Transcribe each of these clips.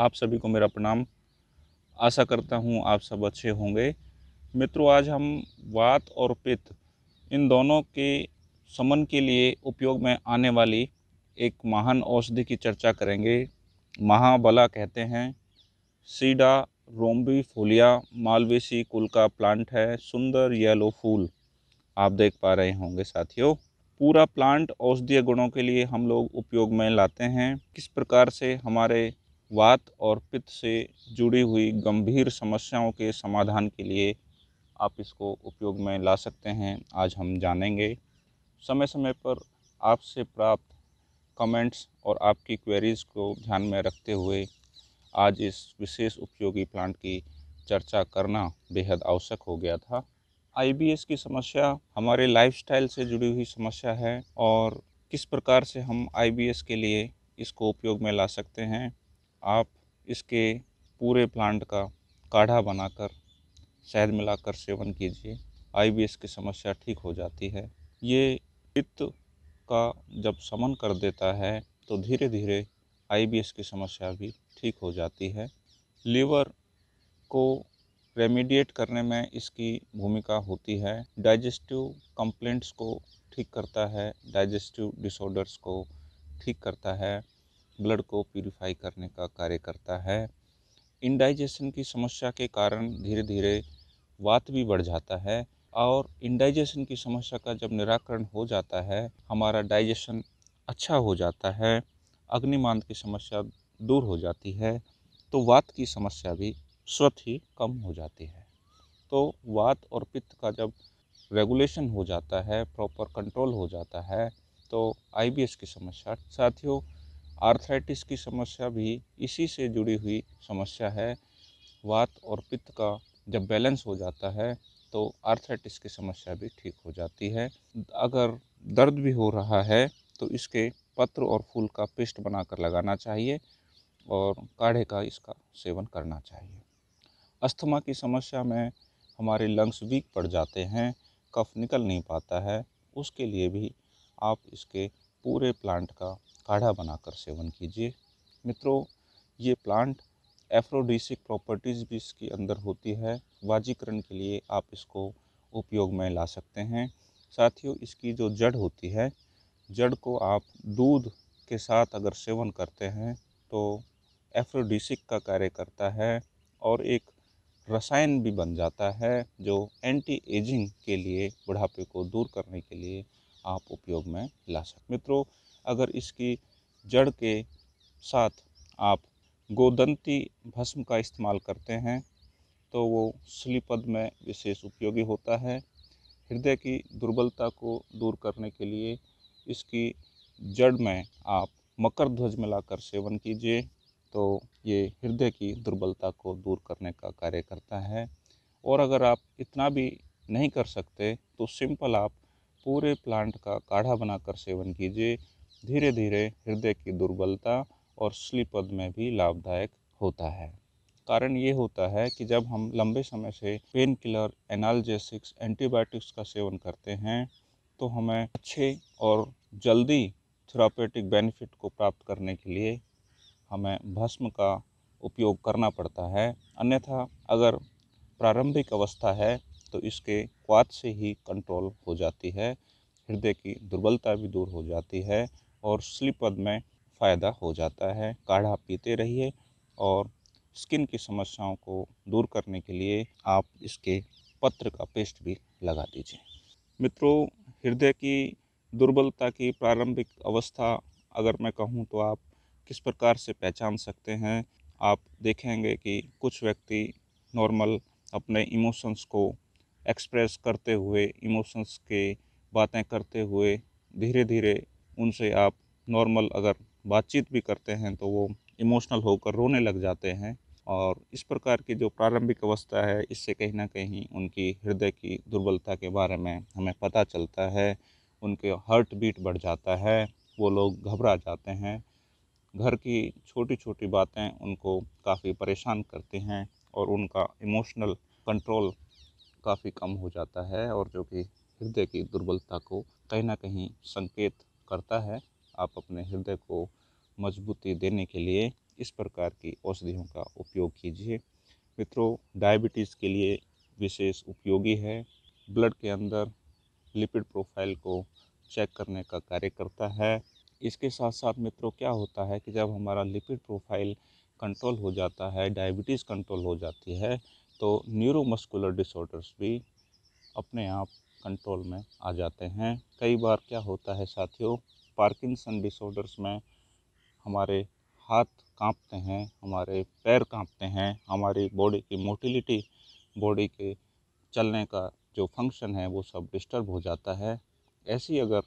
आप सभी को मेरा प्रणाम आशा करता हूँ आप सब अच्छे होंगे मित्रों आज हम वात और पित्त इन दोनों के समन के लिए उपयोग में आने वाली एक महान औषधि की चर्चा करेंगे महाबला कहते हैं सीडा रोम्बी फूलिया मालवेसी कुल का प्लांट है सुंदर येलो फूल आप देख पा रहे होंगे साथियों पूरा प्लांट औषधीय गुणों के लिए हम लोग उपयोग में लाते हैं किस प्रकार से हमारे वात और पित्त से जुड़ी हुई गंभीर समस्याओं के समाधान के लिए आप इसको उपयोग में ला सकते हैं आज हम जानेंगे समय समय पर आपसे प्राप्त कमेंट्स और आपकी क्वेरीज़ को ध्यान में रखते हुए आज इस विशेष उपयोगी प्लांट की चर्चा करना बेहद आवश्यक हो गया था आईबीएस की समस्या हमारे लाइफस्टाइल से जुड़ी हुई समस्या है और किस प्रकार से हम आईबीएस के लिए इसको उपयोग में ला सकते हैं आप इसके पूरे प्लांट का काढ़ा बनाकर शहद मिलाकर सेवन कीजिए आईबीएस की समस्या ठीक हो जाती है ये पित्त का जब समन कर देता है तो धीरे धीरे आईबीएस की समस्या भी ठीक हो जाती है लीवर को रेमिडिएट करने में इसकी भूमिका होती है डाइजेस्टिव कंप्लेंट्स को ठीक करता है डाइजेस्टिव डिसऑर्डर्स को ठीक करता है ब्लड को प्यूरिफाई करने का कार्य करता है इंडाइजेशन की समस्या के कारण धीरे धीरे वात भी बढ़ जाता है और इंडाइजेशन की समस्या का जब निराकरण हो जाता है हमारा डाइजेशन अच्छा हो जाता है अग्निमांद की समस्या दूर हो जाती है तो वात की समस्या भी स्वत ही कम हो जाती है तो वात और पित्त का जब रेगुलेशन हो जाता है प्रॉपर कंट्रोल हो जाता है तो आईबीएस की समस्या साथियों आर्थराइटिस की समस्या भी इसी से जुड़ी हुई समस्या है वात और पित्त का जब बैलेंस हो जाता है तो आर्थराइटिस की समस्या भी ठीक हो जाती है अगर दर्द भी हो रहा है तो इसके पत्र और फूल का पेस्ट बनाकर लगाना चाहिए और काढ़े का इसका सेवन करना चाहिए अस्थमा की समस्या में हमारे लंग्स वीक पड़ जाते हैं कफ निकल नहीं पाता है उसके लिए भी आप इसके पूरे प्लांट का काढ़ा बनाकर सेवन कीजिए मित्रों ये प्लांट एफ्रोडिसिक प्रॉपर्टीज़ भी इसके अंदर होती है वाजीकरण के लिए आप इसको उपयोग में ला सकते हैं साथियों इसकी जो जड़ होती है जड़ को आप दूध के साथ अगर सेवन करते हैं तो एफ्रोडिसिक का कार्य करता है और एक रसायन भी बन जाता है जो एंटी एजिंग के लिए बुढ़ापे को दूर करने के लिए आप उपयोग में ला सकते मित्रों अगर इसकी जड़ के साथ आप गोदंती भस्म का इस्तेमाल करते हैं तो वो स्लीपद में विशेष उपयोगी होता है हृदय की दुर्बलता को दूर करने के लिए इसकी जड़ में आप मकर ध्वज मिलाकर सेवन कीजिए तो ये हृदय की दुर्बलता को दूर करने का कार्य करता है और अगर आप इतना भी नहीं कर सकते तो सिंपल आप पूरे प्लांट का काढ़ा बनाकर सेवन कीजिए धीरे धीरे हृदय की दुर्बलता और स्लीपद में भी लाभदायक होता है कारण ये होता है कि जब हम लंबे समय से पेन किलर एनाल्जेसिक्स एंटीबायोटिक्स का सेवन करते हैं तो हमें अच्छे और जल्दी थेरापेटिक बेनिफिट को प्राप्त करने के लिए हमें भस्म का उपयोग करना पड़ता है अन्यथा अगर प्रारंभिक अवस्था है तो इसके क्वाद से ही कंट्रोल हो जाती है हृदय की दुर्बलता भी दूर हो जाती है और स्लीपद में फ़ायदा हो जाता है काढ़ा पीते रहिए और स्किन की समस्याओं को दूर करने के लिए आप इसके पत्र का पेस्ट भी लगा दीजिए मित्रों हृदय की दुर्बलता की प्रारंभिक अवस्था अगर मैं कहूँ तो आप किस प्रकार से पहचान सकते हैं आप देखेंगे कि कुछ व्यक्ति नॉर्मल अपने इमोशंस को एक्सप्रेस करते हुए इमोशंस के बातें करते हुए धीरे धीरे उनसे आप नॉर्मल अगर बातचीत भी करते हैं तो वो इमोशनल होकर रोने लग जाते हैं और इस प्रकार की जो प्रारंभिक अवस्था है इससे कहीं ना कहीं उनकी हृदय की दुर्बलता के बारे में हमें पता चलता है उनके हार्ट बीट बढ़ जाता है वो लोग घबरा जाते हैं घर की छोटी छोटी बातें उनको काफ़ी परेशान करते हैं और उनका इमोशनल कंट्रोल काफ़ी कम हो जाता है और जो कि हृदय की दुर्बलता को कहीं ना कहीं संकेत करता है आप अपने हृदय को मजबूती देने के लिए इस प्रकार की औषधियों का उपयोग कीजिए मित्रों डायबिटीज़ के लिए विशेष उपयोगी है ब्लड के अंदर लिपिड प्रोफाइल को चेक करने का कार्य करता है इसके साथ साथ मित्रों क्या होता है कि जब हमारा लिपिड प्रोफाइल कंट्रोल हो जाता है डायबिटीज़ कंट्रोल हो जाती है तो न्यूरोमस्कुलर डिसऑर्डर्स भी अपने आप कंट्रोल में आ जाते हैं कई बार क्या होता है साथियों पार्किंसन डिसऑर्डर्स में हमारे हाथ कांपते हैं हमारे पैर कांपते हैं हमारी बॉडी की मोटिलिटी बॉडी के चलने का जो फंक्शन है वो सब डिस्टर्ब हो जाता है ऐसी अगर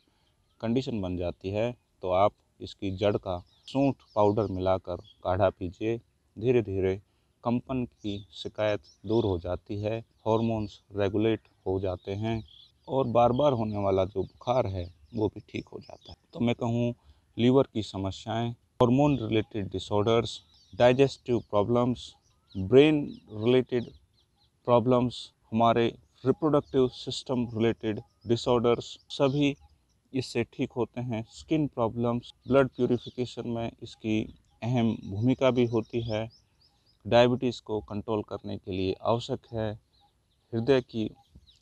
कंडीशन बन जाती है तो आप इसकी जड़ का सूट पाउडर मिलाकर काढ़ा पीजिए धीरे धीरे कंपन की शिकायत दूर हो जाती है हॉर्मोन्स रेगुलेट हो जाते हैं और बार बार होने वाला जो बुखार है वो भी ठीक हो जाता है तो मैं कहूँ लीवर की समस्याएं, hormone related disorders digestive problems brain related problems हमारे रिप्रोडक्टिव सिस्टम रिलेटेड डिसऑर्डर्स सभी इससे ठीक होते हैं स्किन प्रॉब्लम्स ब्लड प्योरीफिकेशन में इसकी अहम भूमिका भी होती है डायबिटीज़ को कंट्रोल करने के लिए आवश्यक है हृदय की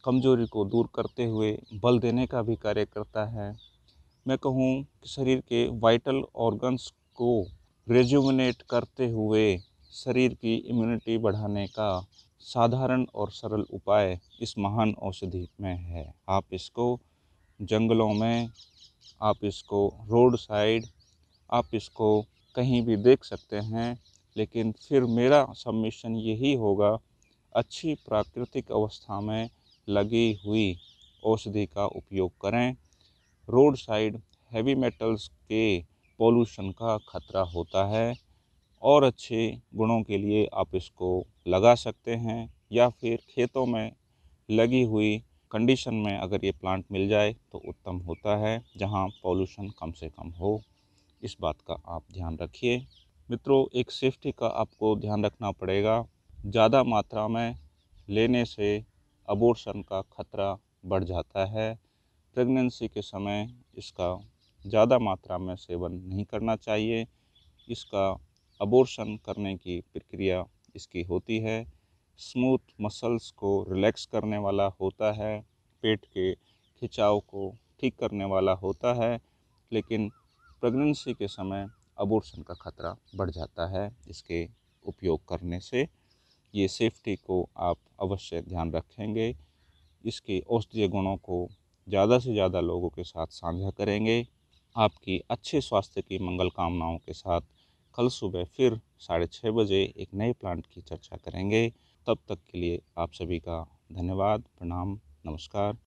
कमज़ोरी को दूर करते हुए बल देने का भी कार्य करता है मैं कहूँ कि शरीर के वाइटल ऑर्गन्स को रेजुमिनेट करते हुए शरीर की इम्यूनिटी बढ़ाने का साधारण और सरल उपाय इस महान औषधि में है आप इसको जंगलों में आप इसको रोड साइड आप इसको कहीं भी देख सकते हैं लेकिन फिर मेरा सबमिशन यही होगा अच्छी प्राकृतिक अवस्था में लगी हुई औषधि का उपयोग करें रोड साइड हैवी मेटल्स के पोल्यूशन का खतरा होता है और अच्छे गुणों के लिए आप इसको लगा सकते हैं या फिर खेतों में लगी हुई कंडीशन में अगर ये प्लांट मिल जाए तो उत्तम होता है जहाँ पॉल्यूशन कम से कम हो इस बात का आप ध्यान रखिए मित्रों एक सेफ्टी का आपको ध्यान रखना पड़ेगा ज़्यादा मात्रा में लेने से अबोर्शन का खतरा बढ़ जाता है प्रेगनेंसी के समय इसका ज़्यादा मात्रा में सेवन नहीं करना चाहिए इसका अबोर्शन करने की प्रक्रिया इसकी होती है स्मूथ मसल्स को रिलैक्स करने वाला होता है पेट के खिंचाव को ठीक करने वाला होता है लेकिन प्रेगनेंसी के समय अबोर्शन का खतरा बढ़ जाता है इसके उपयोग करने से ये सेफ्टी को आप अवश्य ध्यान रखेंगे इसके औषधीय गुणों को ज़्यादा से ज़्यादा लोगों के साथ साझा करेंगे आपकी अच्छे स्वास्थ्य की मंगल कामनाओं के साथ कल सुबह फिर साढ़े छः बजे एक नए प्लांट की चर्चा करेंगे तब तक के लिए आप सभी का धन्यवाद प्रणाम नमस्कार